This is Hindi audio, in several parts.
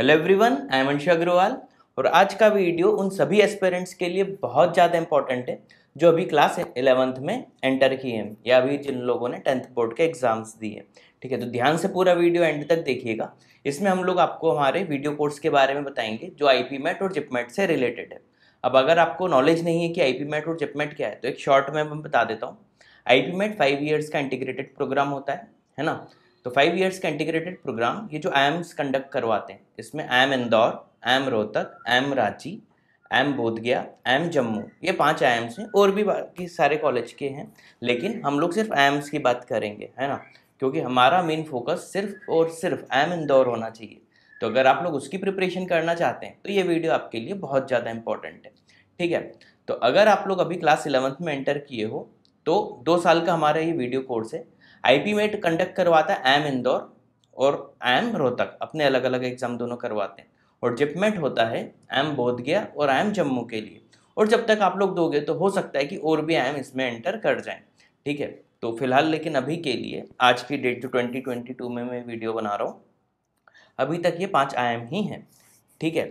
hello everyone I am Anshu Agarwal और आज का वीडियो उन सभी एस्पेरेंट्स के लिए बहुत ज़्यादा इंपॉर्टेंट है जो अभी क्लास इलेवंथ में एंटर किए हैं या अभी जिन लोगों ने टेंथ बोर्ड के एग्जाम्स दिए ठीक है तो ध्यान से पूरा वीडियो एंड तक देखिएगा इसमें हम लोग आपको हमारे वीडियो कोर्स के बारे में बताएंगे जो आई मैट और जिपमेट से रिलेटेड है अब अगर आपको नॉलेज नहीं है कि आई मैट और जिपमेट क्या है तो एक शॉर्ट में बता देता हूँ आई मैट फाइव ईयर्स का इंटीग्रेटेड प्रोग्राम होता है है ना तो फाइव ईयर्स का इंटीग्रेटेड प्रोग्राम ये जो एम्स कंडक्ट करवाते हैं इसमें IIM Indore IIM Rohtak IIM Ranchi IIM Bodh Gaya M Jammu ये पांच एम्स हैं और भी बाकी सारे कॉलेज के हैं लेकिन हम लोग सिर्फ एम्स की बात करेंगे है ना क्योंकि हमारा मेन फोकस सिर्फ और सिर्फ एम इंदौर होना चाहिए तो अगर आप लोग उसकी प्रिपरेशन करना चाहते हैं तो ये वीडियो आपके लिए बहुत ज़्यादा इंपॉर्टेंट है ठीक है तो अगर आप लोग अभी क्लास इलेवंथ में एंटर किए हो तो दो साल का हमारा ये वीडियो कोर्स है आई मेट कंडक्ट करवाता है एम इंदौर और एम रोहतक अपने अलग अलग एग्जाम दोनों करवाते हैं और जिपमेट होता है एम बोधगया और एम जम्मू के लिए और जब तक आप लोग दोगे तो हो सकता है कि और भी एम इसमें एंटर कर जाएं ठीक है तो फिलहाल लेकिन अभी के लिए आज की डेट जो 2022 में मैं वीडियो बना रहा हूँ अभी तक ये पाँच आई ही हैं ठीक है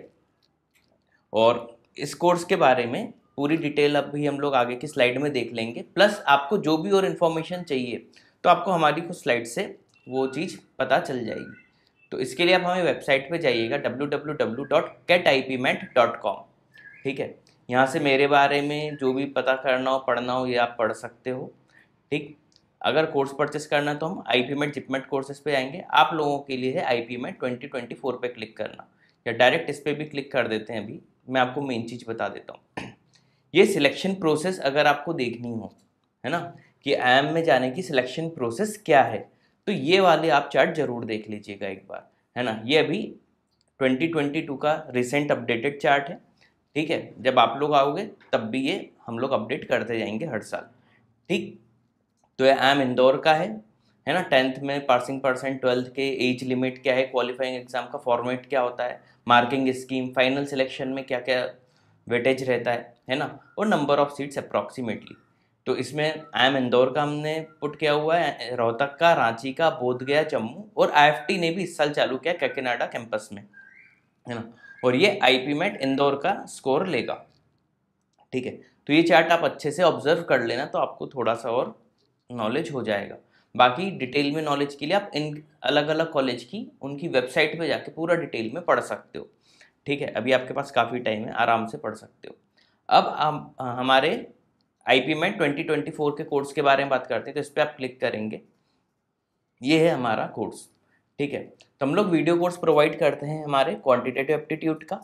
और इस कोर्स के बारे में पूरी डिटेल अभी हम लोग आगे की स्लाइड में देख लेंगे प्लस आपको जो भी और इन्फॉर्मेशन चाहिए तो आपको हमारी कुछ स्लाइड से वो चीज़ पता चल जाएगी तो इसके लिए आप हमें वेबसाइट पे जाइएगा www.getipmet.com ठीक है यहाँ से मेरे बारे में जो भी पता करना हो पढ़ना हो ये आप पढ़ सकते हो ठीक अगर कोर्स परचेस करना तो हम I P MAT JIPMAT courses पे आएंगे आप लोगों के लिए है I P MAT twenty twenty four पर क्लिक करना या डायरेक्ट इस पर भी क्लिक कर देते हैं अभी मैं आपको मेन चीज़ बता देता हूँ ये सिलेक्शन प्रोसेस अगर आपको देखनी हो है ना कि एम में जाने की सिलेक्शन प्रोसेस क्या है तो ये वाले आप चार्ट जरूर देख लीजिएगा एक बार है ना ये अभी 2022 का रिसेंट अपडेटेड चार्ट है ठीक है जब आप लोग आओगे तब भी ये हम लोग अपडेट करते जाएंगे हर साल ठीक तो ये एम इंदौर का है है ना टेंथ में पासिंग परसेंट ट्वेल्थ के एज लिमिट क्या है क्वालिफाइंग एग्जाम का फॉर्मेट क्या होता है मार्किंग स्कीम फाइनल सिलेक्शन में क्या क्या वेटेज रहता है है ना और नंबर ऑफ सीट्स अप्रॉक्सीमेटली तो इसमें आई एम इंदौर का हमने पुट किया हुआ है रोहतक का रांची का बोध गया जम्मू और आई ने भी इस साल चालू किया कैकेनाडा कैंपस में है ना और ये आई मेट इंदौर का स्कोर लेगा ठीक है तो ये चार्ट आप अच्छे से ऑब्जर्व कर लेना तो आपको थोड़ा सा और नॉलेज हो जाएगा बाकी डिटेल में नॉलेज के लिए आप इन अलग अलग कॉलेज की उनकी वेबसाइट पे जाके पूरा डिटेल में पढ़ सकते हो ठीक है अभी आपके पास काफ़ी टाइम है आराम से पढ़ सकते हो अब आप हमारे आईपी में 2024 के कोर्स के बारे में बात करते हैं तो इस पर आप क्लिक करेंगे ये है हमारा कोर्स ठीक है तो हम लोग वीडियो कोर्स प्रोवाइड करते हैं हमारे क्वांटिटेटिव एप्टीट्यूड का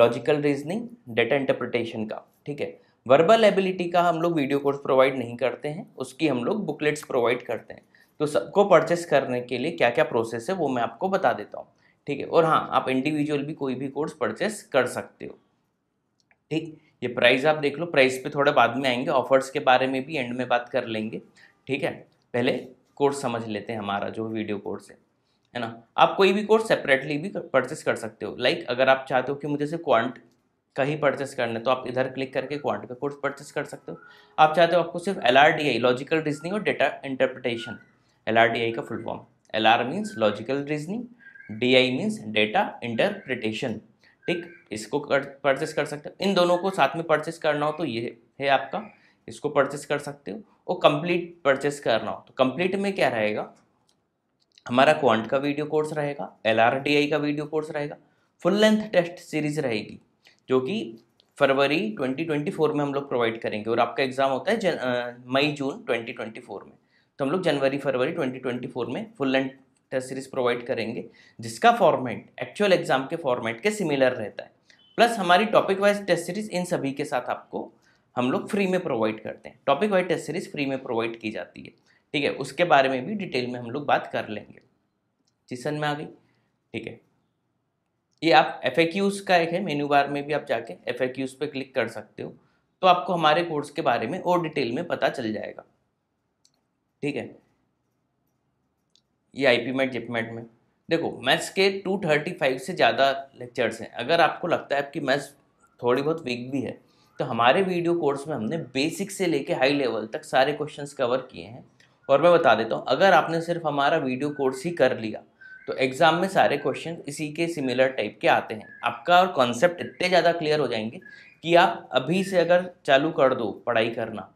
लॉजिकल रीजनिंग डेटा इंटरप्रिटेशन का ठीक है वर्बल एबिलिटी का हम लोग वीडियो कोर्स प्रोवाइड नहीं करते हैं उसकी हम लोग बुकलेट्स प्रोवाइड करते हैं तो सबको परचेस करने के लिए क्या क्या प्रोसेस है वो मैं आपको बता देता हूँ ठीक है और हाँ आप इंडिविजुअल भी कोई भी कोर्स परचेस कर सकते हो ठीक ये प्राइस आप देख लो प्राइस पे थोड़े बाद में आएंगे ऑफर्स के बारे में भी एंड में बात कर लेंगे ठीक है पहले कोर्स समझ लेते हैं हमारा जो वीडियो कोर्स है है ना आप कोई भी कोर्स सेपरेटली भी परचेस कर सकते हो लाइक like, अगर आप चाहते हो कि मुझे से क्वांट का ही परचेस करना है तो आप इधर क्लिक करके क्वांट का कोर्स परचेस कर सकते हो आप चाहते हो आपको सिर्फ एल लॉजिकल रीजनिंग और डेटा इंटरप्रिटेशन एल का full form L R means logical reasoning D I means data interpretation ठीक इसको कर परचेस कर सकते हो इन दोनों को साथ में परचेस करना हो तो ये है आपका इसको परचेस कर सकते हो और कंप्लीट परचेस करना हो तो कंप्लीट में क्या रहेगा हमारा क्वांट का वीडियो कोर्स रहेगा एल का वीडियो कोर्स रहेगा फुल लेंथ टेस्ट सीरीज रहेगी जो कि फरवरी 2024 में हम लोग प्रोवाइड करेंगे और आपका एग्ज़ाम होता है मई जून 2024 में तो हम लोग जनवरी फरवरी 2024 में full length test series provide करेंगे जिसका फॉर्मेट एक्चुअल एग्जाम के फॉर्मेट के सिमिलर रहता है प्लस हमारी टॉपिक वाइज टेस्ट सीरीज इन सभी के साथ आपको हम लोग फ्री में प्रोवाइड करते हैं topic wise test series free में प्रोवाइड की जाती है ठीक है उसके बारे में भी डिटेल में हम लोग बात कर लेंगे चीज में आ गई ठीक है ये आप एफ का एक है मेन्यू बार में भी आप जाके एफ पे क्लिक कर सकते हो तो आपको हमारे कोर्स के बारे में और डिटेल में पता चल जाएगा ठीक है ये आई मैट जिपमेट में देखो मैथ्स के 235 से ज़्यादा लेक्चर्स हैं अगर आपको लगता है आपकी मैथ्स थोड़ी बहुत वीक भी है तो हमारे वीडियो कोर्स में हमने बेसिक से लेके हाई लेवल तक सारे क्वेश्चन कवर किए हैं और मैं बता देता हूँ अगर आपने सिर्फ हमारा वीडियो कोर्स ही कर लिया तो एग्ज़ाम में सारे क्वेश्चन इसी के सिमिलर टाइप के आते हैं आपका और कॉन्सेप्ट इतने ज़्यादा क्लियर हो जाएंगे कि आप अभी से अगर चालू कर दो पढ़ाई करना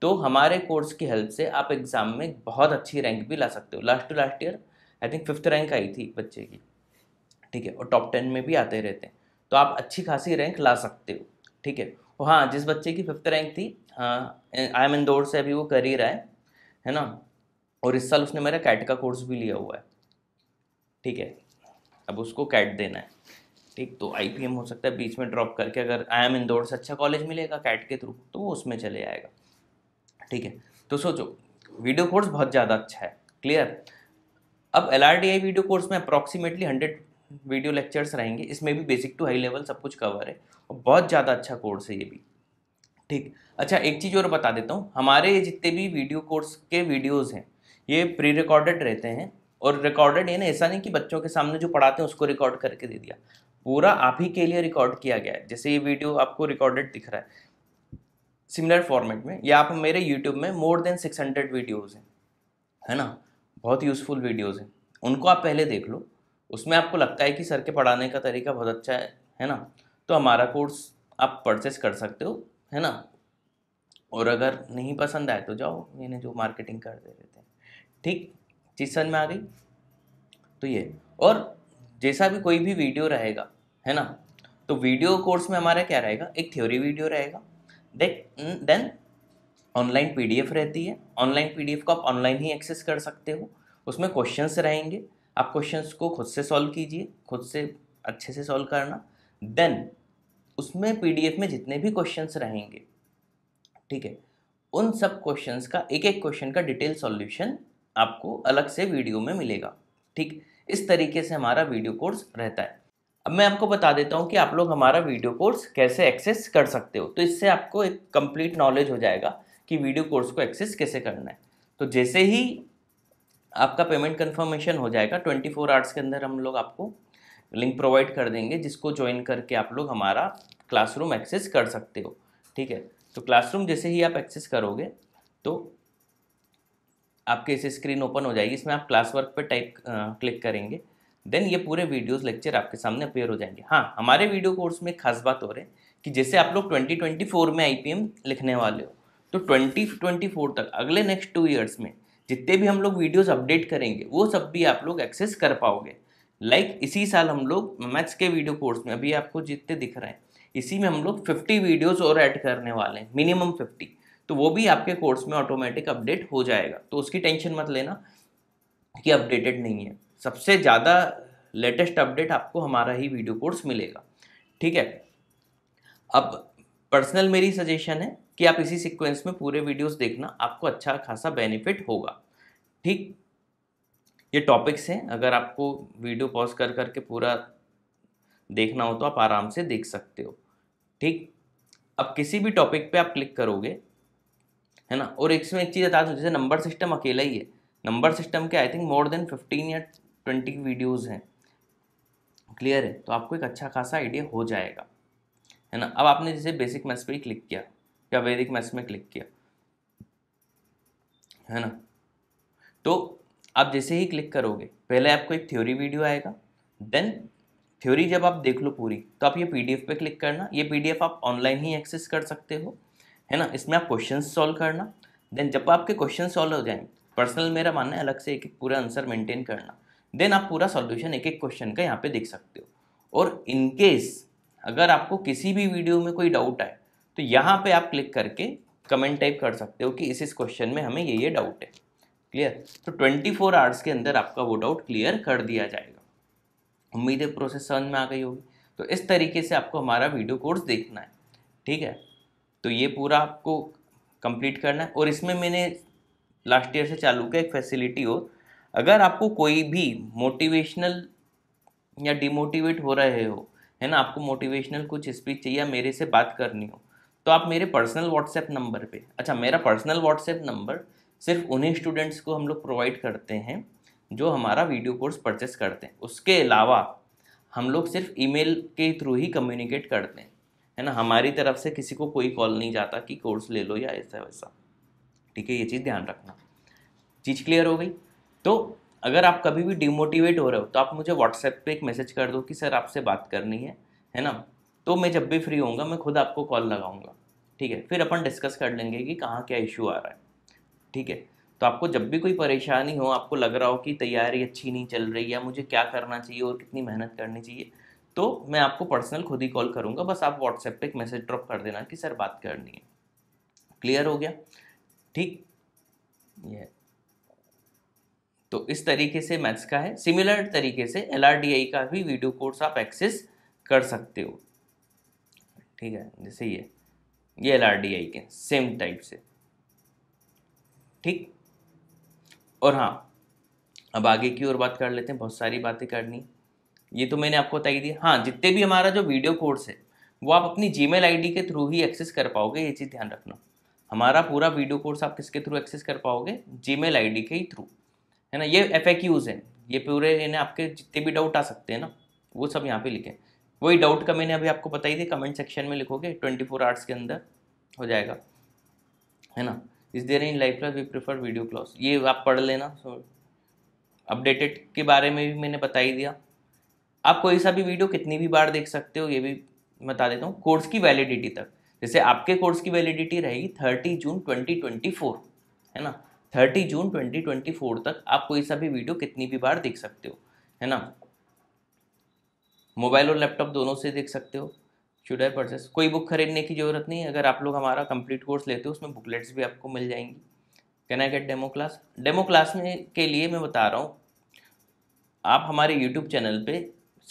तो हमारे कोर्स की हेल्प से आप एग्ज़ाम में बहुत अच्छी रैंक भी ला सकते हो last to last year I think fifth rank आई थी बच्चे की ठीक है और टॉप टेन में भी आते रहते हैं तो आप अच्छी खासी रैंक ला सकते हो ठीक है और हाँ जिस बच्चे की फिफ्थ रैंक थी आई एम इंदौर से अभी वो कर ही रहा है है ना और इस साल उसने मेरा कैट का कोर्स भी लिया हुआ है ठीक है अब उसको कैट देना है ठीक तो आई हो सकता है बीच में ड्रॉप करके अगर आई एम इंदौर से अच्छा कॉलेज मिलेगा कैट के थ्रू तो वो उसमें चले जाएगा ठीक है तो सोचो वीडियो कोर्स बहुत ज़्यादा अच्छा है क्लियर अब एल वीडियो कोर्स में अप्रॉक्सीमेटली हंड्रेड वीडियो लेक्चर्स रहेंगे इसमें भी बेसिक टू हाई लेवल सब कुछ कवर है और बहुत ज़्यादा अच्छा कोर्स है ये भी ठीक अच्छा एक चीज़ और बता देता हूँ हमारे जितने भी वीडियो कोर्स के वीडियोज़ हैं ये प्री रिकॉर्डेड रहते हैं और रिकॉर्डेड ये ना ऐसा नहीं कि बच्चों के सामने जो पढ़ाते हैं उसको रिकॉर्ड करके दे दिया पूरा आप ही के लिए रिकॉर्ड किया गया है जैसे ये वीडियो आपको रिकॉर्डेड दिख रहा है सिमिलर फॉर्मेट में या आप मेरे यूट्यूब में more than six hundred videos हैं है ना बहुत यूज़फुल वीडियोज़ हैं उनको आप पहले देख लो उसमें आपको लगता है कि सर के पढ़ाने का तरीका बहुत अच्छा है है ना तो हमारा कोर्स आप परचेस कर सकते हो है ना और अगर नहीं पसंद आए तो जाओ मैंने जो मार्केटिंग कर दे देते हैं ठीक चीज़ समझ में आ गई तो ये और जैसा भी कोई भी वीडियो रहेगा है ना तो वीडियो कोर्स में हमारा क्या रहेगा एक थ्योरी वीडियो रहेगा देख देन ऑनलाइन पीडीएफ रहती है ऑनलाइन पीडीएफ को आप ऑनलाइन ही एक्सेस कर सकते हो उसमें क्वेश्चंस रहेंगे आप क्वेश्चंस को खुद से सॉल्व कीजिए खुद से अच्छे से सॉल्व करना देन उसमें पीडीएफ में जितने भी क्वेश्चंस रहेंगे ठीक है उन सब क्वेश्चंस का एक एक क्वेश्चन का डिटेल सॉल्यूशन आपको अलग से वीडियो में मिलेगा ठीक इस तरीके से हमारा वीडियो कोर्स रहता है अब मैं आपको बता देता हूँ कि आप लोग हमारा वीडियो कोर्स कैसे एक्सेस कर सकते हो तो इससे आपको एक कंप्लीट नॉलेज हो जाएगा कि वीडियो कोर्स को एक्सेस कैसे करना है तो जैसे ही आपका पेमेंट कन्फर्मेशन हो जाएगा ट्वेंटी फोर आवर्स के अंदर हम लोग आपको लिंक प्रोवाइड कर देंगे जिसको ज्वाइन करके आप लोग हमारा क्लासरूम एक्सेस कर सकते हो ठीक है तो क्लासरूम जैसे ही आप एक्सेस करोगे तो आपके ऐसे स्क्रीन ओपन हो जाएगी इसमें आप क्लास वर्क पर टाइप क्लिक करेंगे देन ये पूरे वीडियोस लेक्चर आपके सामने अपेयर हो जाएंगे हाँ हमारे वीडियो कोर्स में खास बात हो रही है कि जैसे आप लोग 2024 में आई लिखने वाले हो तो 2024 तक अगले नेक्स्ट टू ईयर्स में जितने भी हम लोग वीडियोज़ अपडेट करेंगे वो सब भी आप लोग एक्सेस कर पाओगे लाइक like, इसी साल हम लोग मैथ्स के वीडियो कोर्स में अभी आपको जितने दिख रहे हैं इसी में हम लोग फिफ्टी वीडियोज़ और ऐड करने वाले हैं मिनिमम फिफ्टी तो वो भी आपके कोर्स में ऑटोमेटिक अपडेट हो जाएगा तो उसकी टेंशन मत लेना कि अपडेटेड नहीं है सबसे ज़्यादा लेटेस्ट अपडेट आपको हमारा ही वीडियो कोर्स मिलेगा ठीक है अब पर्सनल मेरी सजेशन है कि आप इसी सीक्वेंस में पूरे वीडियोस देखना आपको अच्छा खासा बेनिफिट होगा ठीक ये टॉपिक्स हैं अगर आपको वीडियो पॉज कर करके पूरा देखना हो तो आप आराम से देख सकते हो ठीक अब किसी भी टॉपिक पे आप क्लिक करोगे है ना और इसमें एक चीज़ बता दूँ जैसे नंबर सिस्टम अकेला ही है नंबर सिस्टम के I think more than fifteen या ट्वेंटी वीडियोज़ हैं क्लियर है तो आपको एक अच्छा खासा आइडिया हो जाएगा है ना अब आपने जैसे बेसिक मैथ्स पे ही क्लिक किया या वैदिक मैथ्स में क्लिक किया है ना तो आप जैसे ही क्लिक करोगे पहले आपको एक थ्योरी वीडियो आएगा देन थ्योरी जब आप देख लो पूरी तो आप ये पीडीएफ पे क्लिक करना ये पीडीएफ आप ऑनलाइन ही एक्सेस कर सकते हो है ना इसमें आप क्वेश्चन सॉल्व करना देन जब आपके क्वेश्चन सॉल्व हो जाएंगे पर्सनल मेरा मानना है अलग से एक एक पूरा आंसर मेंटेन करना देन आप पूरा सॉल्यूशन एक एक क्वेश्चन का यहाँ पे देख सकते हो और इनकेस अगर आपको किसी भी वीडियो में कोई डाउट आए तो यहाँ पे आप क्लिक करके कमेंट टाइप कर सकते हो कि इस इस क्वेश्चन में हमें ये ये डाउट है क्लियर तो 24 फोर आवर्स के अंदर आपका वो डाउट क्लियर कर दिया जाएगा उम्मीद है प्रोसेस समझ में आ गई होगी तो इस तरीके से आपको हमारा वीडियो कोर्स देखना है ठीक है तो ये पूरा आपको कंप्लीट करना है और इसमें मैंने लास्ट ईयर से चालू किया एक फैसिलिटी और अगर आपको कोई भी मोटिवेशनल या डिमोटिवेट हो रहे हो है ना आपको मोटिवेशनल कुछ स्पीच चाहिए या मेरे से बात करनी हो तो आप मेरे पर्सनल व्हाट्सएप नंबर पे अच्छा मेरा पर्सनल व्हाट्सएप नंबर सिर्फ उन्हीं स्टूडेंट्स को हम लोग प्रोवाइड करते हैं जो हमारा वीडियो कोर्स परचेस करते हैं उसके अलावा हम लोग सिर्फ ईमेल के थ्रू ही कम्युनिकेट करते हैं है ना हमारी तरफ से किसी को कोई कॉल नहीं जाता कि कोर्स ले लो या ऐसा वैसा ठीक है ये चीज़ ध्यान रखना चीज़ क्लियर हो गई तो अगर आप कभी भी डिमोटिवेट हो रहे हो तो आप मुझे व्हाट्सएप पे एक मैसेज कर दो कि सर आपसे बात करनी है है ना तो मैं जब भी फ्री होऊंगा मैं खुद आपको कॉल लगाऊंगा ठीक है फिर अपन डिस्कस कर लेंगे कि कहाँ क्या इशू आ रहा है ठीक है तो आपको जब भी कोई परेशानी हो आपको लग रहा हो कि तैयारी अच्छी नहीं चल रही या मुझे क्या करना चाहिए और कितनी मेहनत करनी चाहिए तो मैं आपको पर्सनल खुद ही कॉल करूँगा बस आप व्हाट्सएप पे एक मैसेज ड्रॉप कर देना कि सर बात करनी है क्लियर हो गया ठीक ये तो इस तरीके से मैथ्स का है सिमिलर तरीके से एल का भी वीडियो कोर्स आप एक्सेस कर सकते हो ठीक है जैसे ये ये एल के सेम टाइप से ठीक और हाँ अब आगे की ओर बात कर लेते हैं बहुत सारी बातें करनी ये तो मैंने आपको बताई दी हाँ जितने भी हमारा जो वीडियो कोर्स है वो आप अपनी जी मेल के थ्रू ही एक्सेस कर पाओगे ये चीज़ ध्यान रखना हमारा पूरा वीडियो कोर्स आप किसके थ्रू एक्सेस कर पाओगे जी मेल के ही थ्रू है ना ये एफ है ये पूरे इन्हें आपके जितने भी डाउट आ सकते हैं ना वो सब यहाँ पे लिखे वही डाउट का मैंने अभी आपको बताई थी कमेंट सेक्शन में लिखोगे ट्वेंटी फोर आवर्स के अंदर हो जाएगा है ना is there in live class we prefer video class ये आप पढ़ लेना अपडेटेड के बारे में भी मैंने बता ही दिया आप कोई सा भी वीडियो कितनी भी बार देख सकते हो ये भी बता देता हूँ कोर्स की वैलिडिटी तक जैसे आपके कोर्स की वैलिडिटी रहेगी thirty June twenty twenty four है ना thirty June twenty twenty four तक आप कोई सा भी वीडियो कितनी भी बार देख सकते हो है ना मोबाइल और लैपटॉप दोनों से देख सकते हो शुड आई परचेस कोई बुक खरीदने की ज़रूरत नहीं अगर आप लोग हमारा कंप्लीट कोर्स लेते हो उसमें बुकलेट्स भी आपको मिल जाएंगी can I get demo class demo class में के लिए मैं बता रहा हूँ आप हमारे यूट्यूब चैनल पे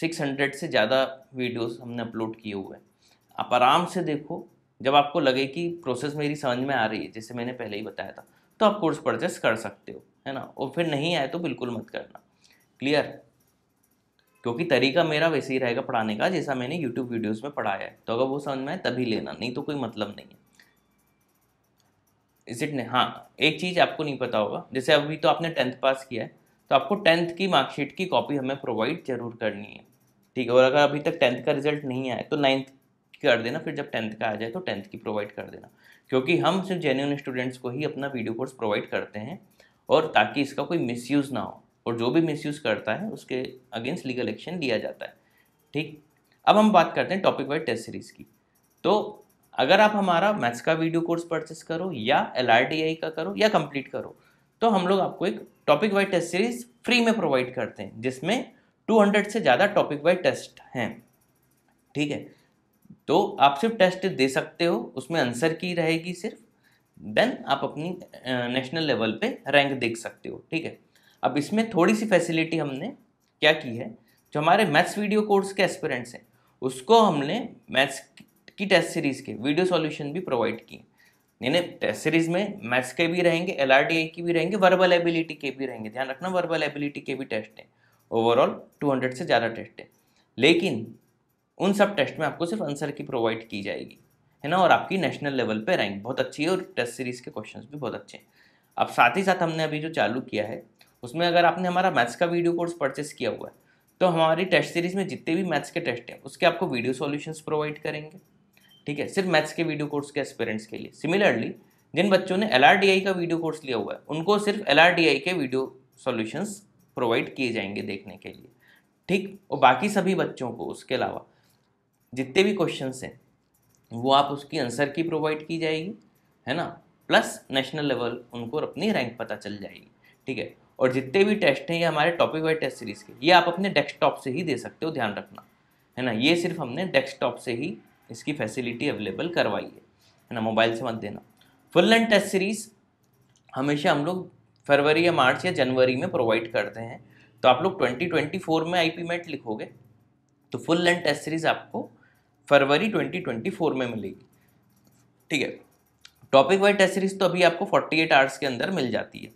600 से ज़्यादा वीडियोस हमने अपलोड किए हुए हैं आप आराम से देखो जब आपको लगे कि प्रोसेस मेरी समझ में आ रही है जैसे मैंने पहले ही बताया था तो आप कोर्स परचेस कर सकते हो है ना और फिर नहीं आए तो बिल्कुल मत करना क्लियर क्योंकि तरीका मेरा वैसे ही रहेगा पढ़ाने का जैसा मैंने यूट्यूब वीडियोस में पढ़ाया है तो अगर वो समझ में आए तभी लेना नहीं तो कोई मतलब नहीं है इज इट नहीं हाँ एक चीज़ आपको नहीं पता होगा जैसे अभी तो आपने टेंथ पास किया है तो आपको टेंथ की मार्कशीट की कॉपी हमें प्रोवाइड जरूर करनी है ठीक है और अगर अभी तक टेंथ का रिजल्ट नहीं आया तो नाइन्थ कर देना फिर जब टेंथ का आ जाए तो टेंथ की प्रोवाइड कर देना क्योंकि हम सिर्फ जेन्यून स्टूडेंट्स को ही अपना वीडियो कोर्स प्रोवाइड करते हैं और ताकि इसका कोई मिसयूज़ ना हो और जो भी मिसयूज़ करता है उसके अगेंस्ट लीगल एक्शन लिया जाता है ठीक अब हम बात करते हैं टॉपिक वाइज टेस्ट सीरीज़ की तो अगर आप हमारा मैथ्स का वीडियो कोर्स परचेस करो या एल का करो या कंप्लीट करो तो हम लोग आपको एक topic wise test series free में प्रोवाइड करते हैं जिसमें 200 से ज़्यादा टॉपिक वाइज टेस्ट हैं ठीक है तो आप सिर्फ टेस्ट दे सकते हो उसमें आंसर की रहेगी सिर्फ देन आप अपनी नेशनल लेवल पे रैंक देख सकते हो ठीक है अब इसमें थोड़ी सी फैसिलिटी हमने क्या की है जो हमारे मैथ्स वीडियो कोर्स के एस्पिरेंट्स हैं उसको हमने मैथ्स की टेस्ट सीरीज़ के वीडियो सॉल्यूशन भी प्रोवाइड किए यानी टेस्ट सीरीज़ में मैथ्स के भी रहेंगे एल के भी रहेंगे वर्बल एबिलिटी के भी रहेंगे ध्यान रखना वर्बल एबिलिटी के भी टेस्ट हैं ओवरऑल 200 से ज़्यादा टेस्ट है लेकिन उन सब टेस्ट में आपको सिर्फ आंसर की प्रोवाइड की जाएगी है ना और आपकी नेशनल लेवल पे रैंक बहुत अच्छी है और टेस्ट सीरीज़ के क्वेश्चन भी बहुत अच्छे हैं अब साथ ही साथ हमने अभी जो चालू किया है उसमें अगर आपने हमारा मैथ्स का वीडियो कोर्स परचेस किया हुआ है तो हमारी टेस्ट सीरीज़ में जितने भी मैथ्स के टेस्ट हैं उसके आपको वीडियो सॉल्यूशंस प्रोवाइड करेंगे ठीक है सिर्फ मैथ्स के वीडियो कोर्स के एक्सपेरेंट्स के लिए सिमिलरली जिन बच्चों ने एल का वीडियो कोर्स लिया हुआ है उनको सिर्फ एल के वीडियो सोल्यूशंस प्रोवाइड किए जाएंगे देखने के लिए ठीक और बाकी सभी बच्चों को उसके अलावा जितने भी क्वेश्चन हैं वो आप उसकी आंसर की प्रोवाइड की जाएगी है ना प्लस नेशनल लेवल उनको अपनी रैंक पता चल जाएगी ठीक है और जितने भी टेस्ट हैं ये हमारे टॉपिक वाइज टेस्ट सीरीज़ के ये आप अपने डेस्कटॉप से ही दे सकते हो ध्यान रखना है ना ये सिर्फ हमने डेस्कटॉप से ही इसकी फैसिलिटी अवेलेबल करवाई है है ना मोबाइल से मत देना फुल एंड टेस्ट सीरीज़ हमेशा हम लोग फरवरी या मार्च या जनवरी में प्रोवाइड करते हैं तो आप लोग 2024 में आई पी मेट लिखोगे तो फुल लेंथ टेस्ट सीरीज़ आपको फरवरी 2024 में मिलेगी ठीक है टॉपिक वाइज टेस्ट सीरीज तो अभी आपको 48 आवर्स के अंदर मिल जाती है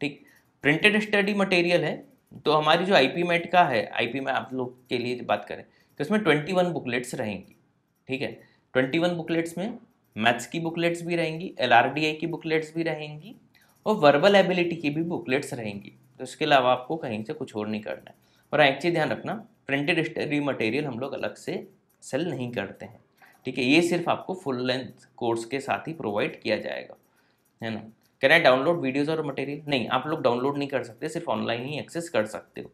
ठीक प्रिंटेड स्टडी मटेरियल है तो हमारी जो आई मेट का है आई में आप लोग के लिए बात करें तो इसमें ट्वेंटी बुकलेट्स रहेंगी ठीक है ट्वेंटी बुकलेट्स में मैथ्स की बुकलेट्स भी रहेंगी एल की बुकलेट्स भी रहेंगी और वर्बल एबिलिटी की भी बुकलेट्स रहेंगी तो इसके अलावा आपको कहीं से कुछ और नहीं करना है और एक चीज़ ध्यान रखना प्रिंटेड स्टडी मटेरियल हम लोग अलग से सेल नहीं करते हैं ठीक है ये सिर्फ आपको फुल लेंथ कोर्स के साथ ही प्रोवाइड किया जाएगा है ना कैन आई डाउनलोड वीडियोज़ और मटेरियल नहीं आप लोग डाउनलोड नहीं कर सकते सिर्फ ऑनलाइन ही एक्सेस कर सकते हो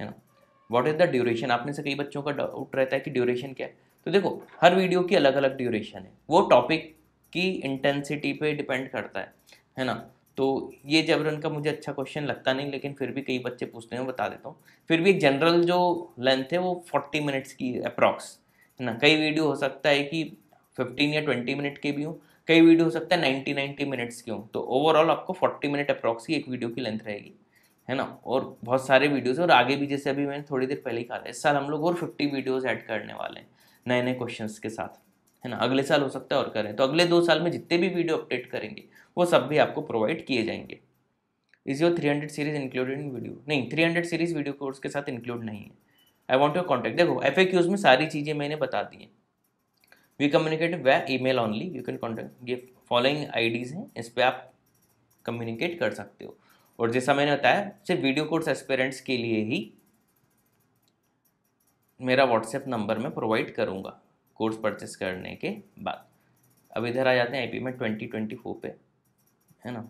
है ना वॉट इज़ द ड्यूरेशन आपने से कई बच्चों का डाउट रहता है कि ड्यूरेशन क्या है तो देखो हर वीडियो की अलग अलग ड्यूरेशन है वो टॉपिक की इंटेंसिटी पे डिपेंड करता है है ना तो ये जबरन का मुझे अच्छा क्वेश्चन लगता नहीं लेकिन फिर भी कई बच्चे पूछते हैं बता देता हूँ फिर भी एक जनरल जो लेंथ है वो फोर्टी मिनट्स की अप्रॉक्स है ना कई वीडियो हो सकता है कि फिफ्टीन या ट्वेंटी मिनट के भी हो कई वीडियो हो सकता है नाइन्टी नाइन्टी मिनट्स के हों तो ओवरऑल आपको फोर्टी मिनट अप्रॉक्स ही एक वीडियो की लेंथ रहेगी है ना और बहुत सारे वीडियोस और आगे भी जैसे अभी मैंने थोड़ी देर पहले ही कहा इस साल हम लोग और फिफ्टी वीडियोज़ ऐड करने वाले हैं नए नए क्वेश्चन के साथ है ना अगले साल हो सकता है और करें तो अगले दो साल में जितने भी वीडियो अपडेट करेंगे वो सब भी आपको प्रोवाइड किए जाएंगे is your three hundred series included in video नहीं three hundred series video course के साथ इंक्लूड नहीं है आई वॉन्ट योर कॉन्टैक्ट देखो एफ में सारी चीज़ें मैंने बता दी हैं we communicate way email only you can contact ये फॉलोइंग आई डीज हैं इस पर आप कम्युनिकेट कर सकते हो और जैसा मैंने बताया सिर्फ वीडियो कोर्स एक्सपेरेंट्स के लिए ही मेरा व्हाट्सएप नंबर मैं प्रोवाइड करूँगा कोर्स परचेस करने के बाद अब इधर आ जाते हैं आई पी में ट्वेंटी ट्वेंटी फोर पे है ना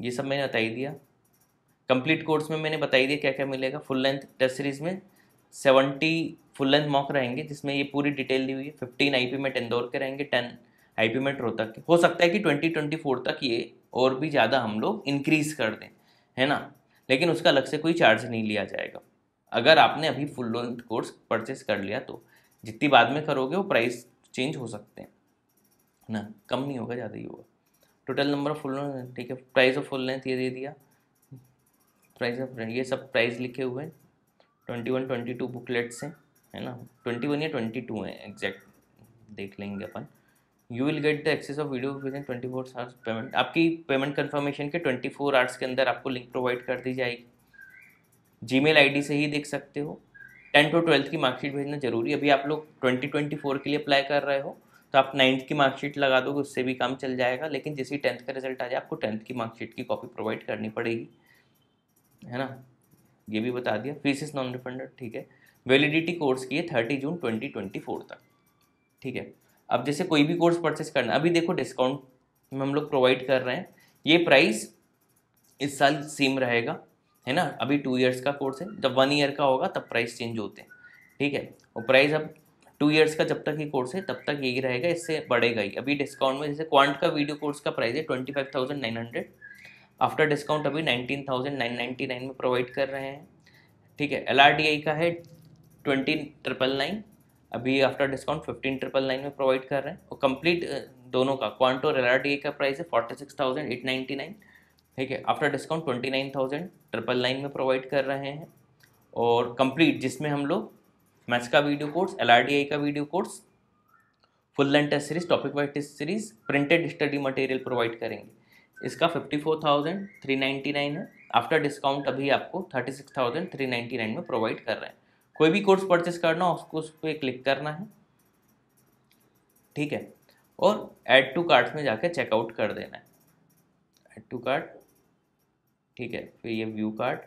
ये सब मैंने बताई दिया कंप्लीट कोर्स में मैंने बताई दिया क्या क्या मिलेगा फुल लेंथ टेस्ट सीरीज में सेवेंटी फुल लेंथ मॉक रहेंगे जिसमें ये पूरी डिटेल दी हुई है फिफ्टीन आई पी में इंदौर के रहेंगे टेन आई पी में रोहतक के हो सकता है कि ट्वेंटी ट्वेंटी फोर तक ये और भी ज़्यादा हम लोग इंक्रीज़ कर दें है ना लेकिन उसका अलग से कोई चार्ज नहीं लिया जाएगा अगर आपने अभी फुल लेंथ कोर्स परचेस कर लिया तो जितनी बाद में करोगे वो प्राइस चेंज हो सकते हैं ना कम नहीं होगा ज़्यादा ही होगा टोटल नंबर ऑफ फुल ठीक है प्राइस ऑफ फुल लेंथ ये दे दिया प्राइस ऑफ ये सब प्राइस लिखे हुए हैं twenty one twenty two booklets हैं है ना ट्वेंटी वन या ट्वेंटी टू हैं एग्जैक्ट देख लेंगे अपन you will get the access of video within twenty four hours payment आपकी पेमेंट कन्फर्मेशन के ट्वेंटी फोर आवर्स के अंदर आपको लिंक प्रोवाइड कर दी जाएगी जी मेल आई डी से ही देख सकते हो टेंथ और ट्वेल्थ की मार्कशीट भेजना जरूरी अभी आप लोग ट्वेंटी ट्वेंटी फोर के लिए अप्लाई कर रहे हो तो आप नाइन्थ की मार्कशीट लगा दोगे उससे भी काम चल जाएगा लेकिन जैसे ही टेंथ का रिजल्ट आ जाए आपको टेंथ की मार्कशीट की कॉपी प्रोवाइड करनी पड़ेगी है ना ये भी बता दिया फीस इज़ नॉन रिफंडेड ठीक है वैलिडिटी कोर्स की है thirty June twenty twenty four तक ठीक है अब जैसे कोई भी कोर्स परचेज करना अभी देखो डिस्काउंट में हम लोग प्रोवाइड कर रहे हैं ये प्राइस इस साल सेम रहेगा है ना अभी टू इयर्स का कोर्स है जब वन ईयर का होगा तब प्राइस चेंज होते हैं ठीक है और प्राइस अब टू इयर्स का जब तक ये कोर्स है तब तक यही रहेगा इससे बढ़ेगा ही अभी डिस्काउंट में जैसे क्वांट का वीडियो कोर्स का प्राइस है twenty five thousand nine hundred after discount अभी nineteen thousand nine ninety nine में प्रोवाइड कर रहे हैं ठीक है एल आर डी आई का है ट्वेंटी ट्रिपल नाइन अभी after discount fifteen triple nine में प्रोवाइड कर रहे हैं और कंप्लीट दोनों का क्वांटो और एल आर डी आई का प्राइस है forty six thousand eight ninety nine ठीक है after discount twenty nine thousand triple nine में प्रोवाइड कर रहे हैं और कंप्लीट जिसमें हम लोग मैथ्स का video course L R D I का video course full length test series topic wise test series printed study material provide करेंगे इसका fifty four thousand three ninety nine है आफ्टर डिस्काउंट अभी आपको thirty six thousand three ninety nine में प्रोवाइड कर रहे हैं कोई भी कोर्स परचेस करना हो उसको उस पर क्लिक करना है ठीक है और ऐड टू कार्ट में जाके चेकआउट कर देना है ऐड टू कार्ट ठीक है फिर ये व्यू कार्ड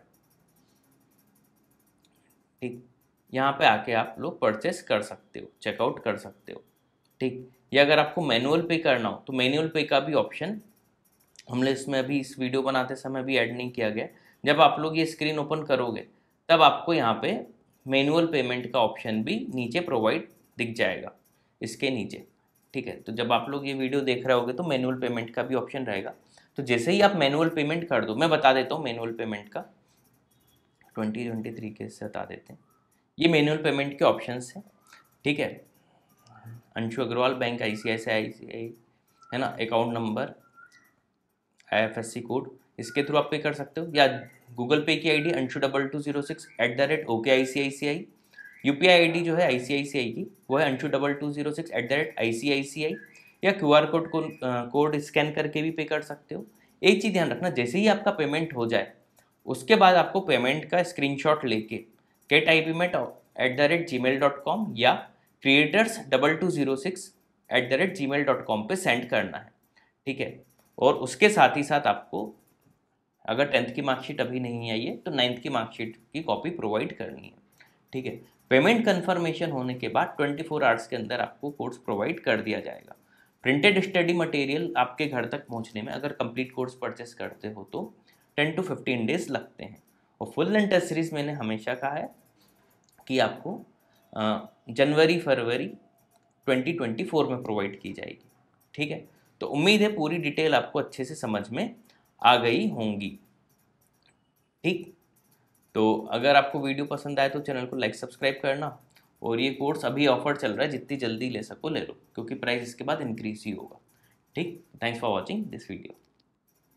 ठीक यहाँ पे आके आप लोग परचेस कर सकते हो चेकआउट कर सकते हो ठीक या अगर आपको मैनुअल पे करना हो तो मैनुअल पे का भी ऑप्शन हमने इसमें अभी इस वीडियो बनाते समय अभी ऐड नहीं किया गया जब आप लोग ये स्क्रीन ओपन करोगे तब आपको यहाँ पे मैनुअल पेमेंट का ऑप्शन भी नीचे प्रोवाइड दिख जाएगा इसके नीचे ठीक है तो जब आप लोग ये वीडियो देख रहे होगे तो मैनुअल पेमेंट का भी ऑप्शन रहेगा तो जैसे ही आप मैनुअल पेमेंट कर दो मैं बता देता हूँ मैनुअल पेमेंट का ट्वेंटी ट्वेंटी थ्री के बता देते हैं ये मैनुअल पेमेंट के ऑप्शन हैं ठीक है Anshu Agarwal bank I C I C I है ना अकाउंट नंबर आई कोड इसके थ्रू आप पे कर सकते हो या गूगल पे की ID Anshu double two zero six at the the ओके okay C I C C I U P I I D है आई सी आई सी आई की वो है Anshu double two zero six at the the आई सी आई सी C I Q R code को कोड स्कैन करके भी पे कर सकते हो एक चीज़ ध्यान रखना जैसे ही आपका पेमेंट हो जाए उसके बाद आपको पेमेंट का स्क्रीन शॉट लेके Kate I mate at the rate Gmail dot com या creators double two zero six at the rate Gmail dot com पर सेंड करना है ठीक है और उसके साथ ही साथ आपको अगर टेंथ की मार्कशीट अभी नहीं आई है तो नाइन्थ की मार्कशीट की कॉपी प्रोवाइड करनी है ठीक है पेमेंट कंफर्मेशन होने के बाद 24 फोर आवर्स के अंदर आपको कोर्स प्रोवाइड कर दिया जाएगा प्रिंटेड स्टडी मटेरियल आपके घर तक पहुंचने में अगर कंप्लीट कोर्स परचेस करते हो तो 10 टू 15 डेज लगते हैं और फुल लेंथ टेस्ट सीरीज मैंने हमेशा कहा है कि आपको जनवरी फरवरी 2024 में प्रोवाइड की जाएगी ठीक है तो उम्मीद है पूरी डिटेल आपको अच्छे से समझ में आ गई होंगी ठीक तो अगर आपको वीडियो पसंद आए तो चैनल को लाइक सब्सक्राइब करना और ये कोर्स अभी ऑफर चल रहा है जितनी जल्दी ले सको ले लो क्योंकि प्राइस इसके बाद इंक्रीज ही होगा ठीक thanks for watching this video